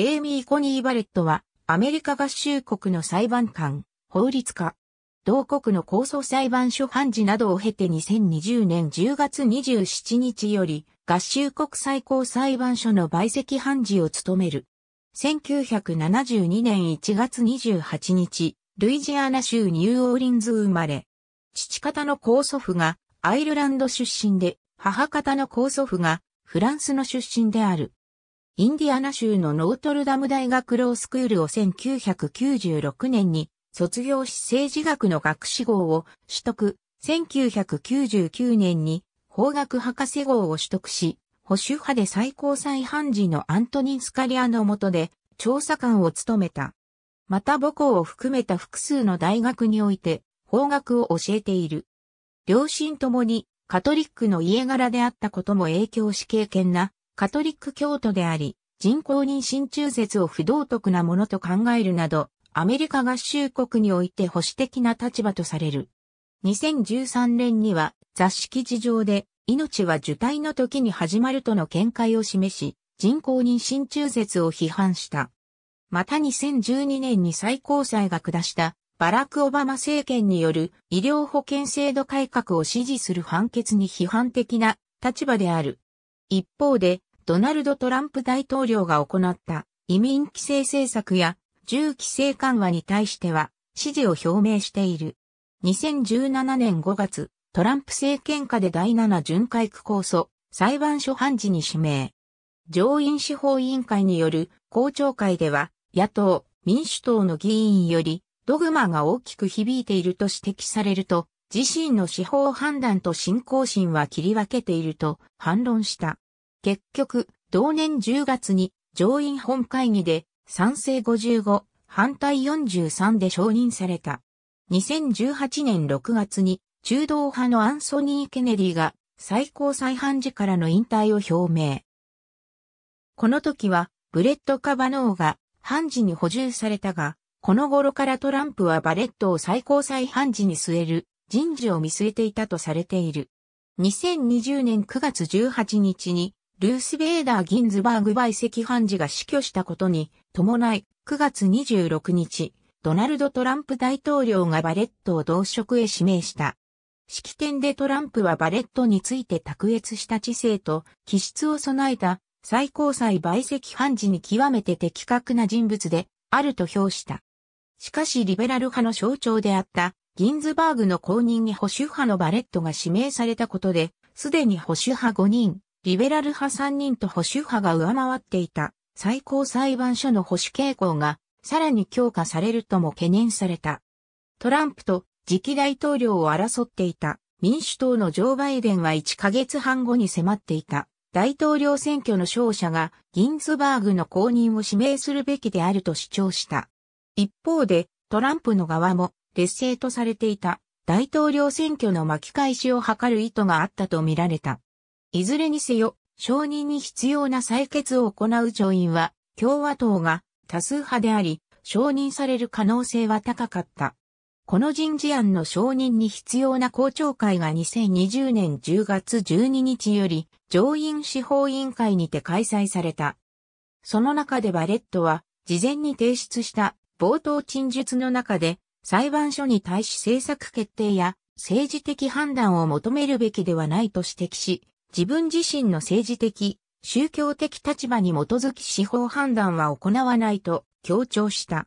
エイミー・コニー・バレットは、アメリカ合衆国の裁判官、法律家、同国の高層裁判所判事などを経て2020年10月27日より、合衆国最高裁判所の陪席判事を務める。1972年1月28日、ルイジアナ州ニューオーリンズ生まれ。父方の高祖父がアイルランド出身で、母方の高祖父がフランスの出身である。インディアナ州のノートルダム大学ロースクールを1996年に卒業し政治学の学士号を取得、1999年に法学博士号を取得し、保守派で最高裁判事のアントニン・スカリアの下で調査官を務めた。また母校を含めた複数の大学において法学を教えている。両親ともにカトリックの家柄であったことも影響し経験なカトリック教徒であり、人工妊娠中絶を不道徳なものと考えるなど、アメリカ合衆国において保守的な立場とされる。2013年には雑誌記事上で命は受胎の時に始まるとの見解を示し、人工妊娠中絶を批判した。また2012年に最高裁が下したバラク・オバマ政権による医療保険制度改革を支持する判決に批判的な立場である。一方でドナルド・トランプ大統領が行った移民規制政策や銃規制緩和に対しては支持を表明している。2017年5月、トランプ政権下で第7巡回区構想裁判所判事に指名。上院司法委員会による公聴会では、野党、民主党の議員より、ドグマが大きく響いていると指摘されると、自身の司法判断と信仰心は切り分けていると反論した。結局、同年10月に上院本会議で賛成55、反対43で承認された。2018年6月に中道派のアンソニー・ケネディが最高裁判事からの引退を表明。この時はブレット・カバノーが判事に補充されたが、この頃からトランプはバレットを最高裁判事に据える人事を見据えていたとされている。2020年9月18日にルース・ベーダー・ギンズバーグ売席判事が死去したことに伴い、9月26日、ドナルド・トランプ大統領がバレットを同職へ指名した。式典でトランプはバレットについて卓越した知性と気質を備えた最高裁売席判事に極めて的確な人物であると評した。しかしリベラル派の象徴であったギンズバーグの後任に保守派のバレットが指名されたことで、すでに保守派5人、リベラル派3人と保守派が上回っていた最高裁判所の保守傾向がさらに強化されるとも懸念された。トランプと次期大統領を争っていた民主党のジョー・バイデンは1ヶ月半後に迫っていた大統領選挙の勝者がギンズバーグの公認を指名するべきであると主張した。一方でトランプの側も劣勢とされていた大統領選挙の巻き返しを図る意図があったとみられた。いずれにせよ、承認に必要な採決を行う上院は、共和党が多数派であり、承認される可能性は高かった。この人事案の承認に必要な公聴会が2020年10月12日より上院司法委員会にて開催された。その中でバレットは事前に提出した冒頭陳述の中で裁判所に対し政策決定や政治的判断を求めるべきではないと指摘し、自分自身の政治的、宗教的立場に基づき司法判断は行わないと強調した。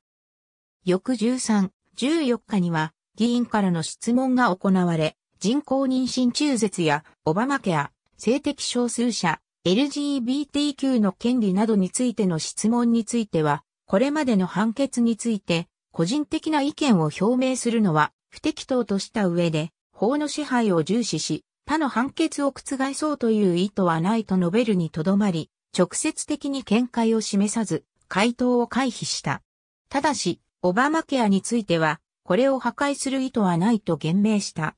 翌13、14日には議員からの質問が行われ、人工妊娠中絶やオバマケア、性的少数者、LGBTQ の権利などについての質問については、これまでの判決について、個人的な意見を表明するのは不適当とした上で、法の支配を重視し、他の判決を覆そうという意図はないと述べるにとどまり、直接的に見解を示さず、回答を回避した。ただし、オバマケアについては、これを破壊する意図はないと言明した。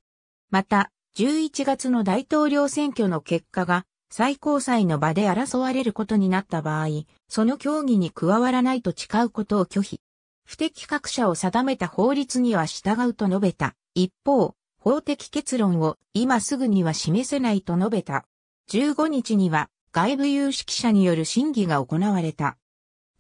また、11月の大統領選挙の結果が最高裁の場で争われることになった場合、その協議に加わらないと誓うことを拒否。不適格者を定めた法律には従うと述べた。一方、法的結論を今すぐには示せないと述べた。15日には外部有識者による審議が行われた。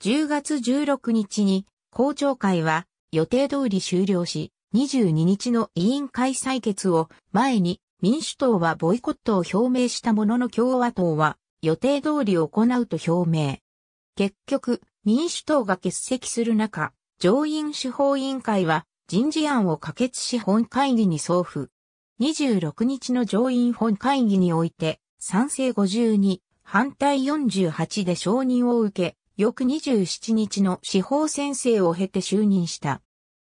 10月16日に公聴会は予定通り終了し、22日の委員会採決を前に民主党はボイコットを表明したものの共和党は予定通り行うと表明。結局、民主党が欠席する中、上院司法委員会は人事案を可決し本会議に送付。26日の上院本会議において、賛成52、反対48で承認を受け、翌27日の司法宣誓を経て就任した。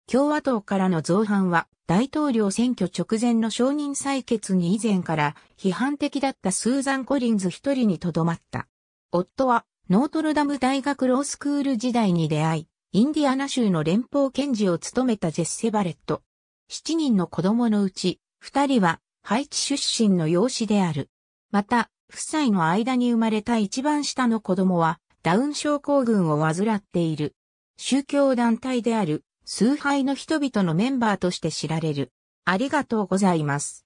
共和党からの造反は、大統領選挙直前の承認採決に以前から批判的だったスーザン・コリンズ一人にとどまった。夫はノートルダム大学ロースクール時代に出会い、インディアナ州の連邦検事を務めたジェッセ・バレット。7人の子供のうち、2人はハイチ出身の養子である。また、夫妻の間に生まれた一番下の子供は、ダウン症候群を患っている。宗教団体である、崇拝の人々のメンバーとして知られる。ありがとうございます。